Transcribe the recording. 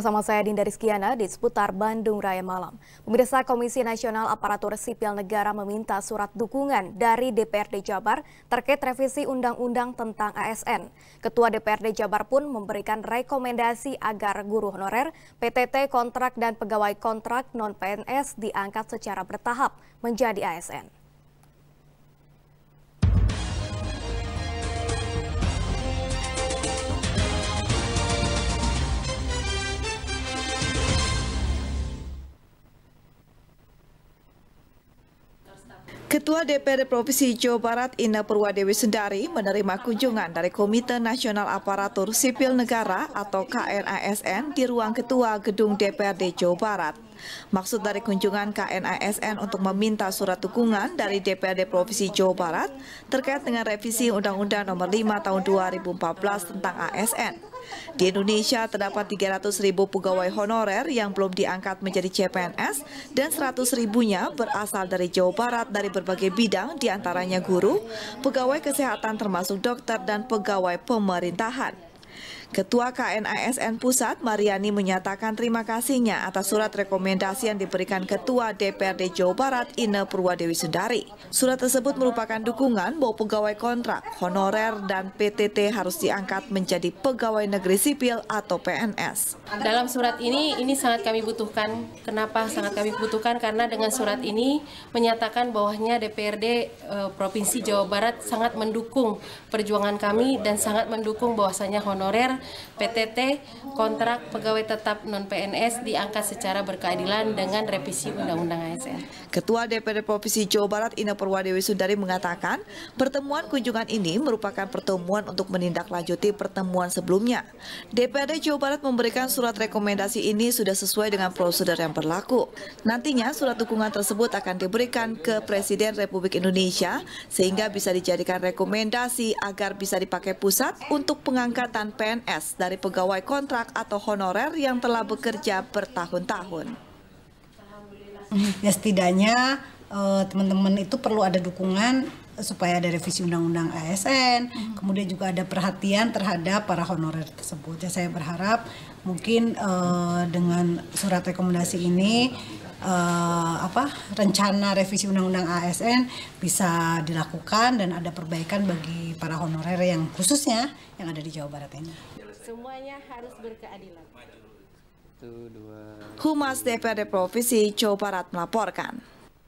Bersama saya Dinda Rizkiana di seputar Bandung Raya Malam. Pemirsa Komisi Nasional Aparatur Sipil Negara meminta surat dukungan dari DPRD Jabar terkait revisi Undang-Undang tentang ASN. Ketua DPRD Jabar pun memberikan rekomendasi agar guru honorer, PTT kontrak dan pegawai kontrak non-PNS diangkat secara bertahap menjadi ASN. Ketua DPD Provinsi Jawa Barat Ina Purwadewi Sendari menerima kunjungan dari Komite Nasional Aparatur Sipil Negara atau KNASN di ruang Ketua Gedung DPRD Jawa Barat. Maksud dari kunjungan KNASN untuk meminta surat dukungan dari DPRD Provinsi Jawa Barat terkait dengan revisi Undang-Undang Nomor 5 Tahun 2014 tentang ASN. Di Indonesia terdapat 300 ribu pegawai honorer yang belum diangkat menjadi CPNS dan 100 ribunya berasal dari Jawa Barat dari berbagai bidang diantaranya guru, pegawai kesehatan termasuk dokter dan pegawai pemerintahan. Ketua KNASN Pusat Mariani menyatakan terima kasihnya atas surat rekomendasi yang diberikan Ketua DPRD Jawa Barat Ine Purwadewi Sundari. Surat tersebut merupakan dukungan bahwa pegawai kontrak, honorer, dan PTT harus diangkat menjadi pegawai negeri sipil atau PNS. Dalam surat ini, ini sangat kami butuhkan. Kenapa sangat kami butuhkan? Karena dengan surat ini menyatakan bahwasanya DPRD eh, Provinsi Jawa Barat sangat mendukung perjuangan kami dan sangat mendukung bahwasanya honorer PTT kontrak pegawai tetap non PNS diangkat secara berkeadilan dengan revisi Undang-Undang ASN. Ketua DPD Provinsi Jawa Barat Ina Purwadewi Sundari mengatakan pertemuan kunjungan ini merupakan pertemuan untuk menindaklanjuti pertemuan sebelumnya. DPD Jawa Barat memberikan surat rekomendasi ini sudah sesuai dengan prosedur yang berlaku. Nantinya surat dukungan tersebut akan diberikan ke Presiden Republik Indonesia sehingga bisa dijadikan rekomendasi agar bisa dipakai pusat untuk pengangkatan PNS PNS dari pegawai kontrak atau honorer yang telah bekerja bertahun-tahun. Ya setidaknya eh, teman-teman itu perlu ada dukungan eh, supaya ada revisi undang-undang ASN, hmm. kemudian juga ada perhatian terhadap para honorer tersebut. Ya saya berharap mungkin uh, dengan surat rekomendasi ini uh, apa rencana revisi undang-undang ASN bisa dilakukan dan ada perbaikan bagi para honorer yang khususnya yang ada di Jawa Barat ini. Semuanya harus berkeadilan. Humas DPRD Provinsi Jawa Barat melaporkan.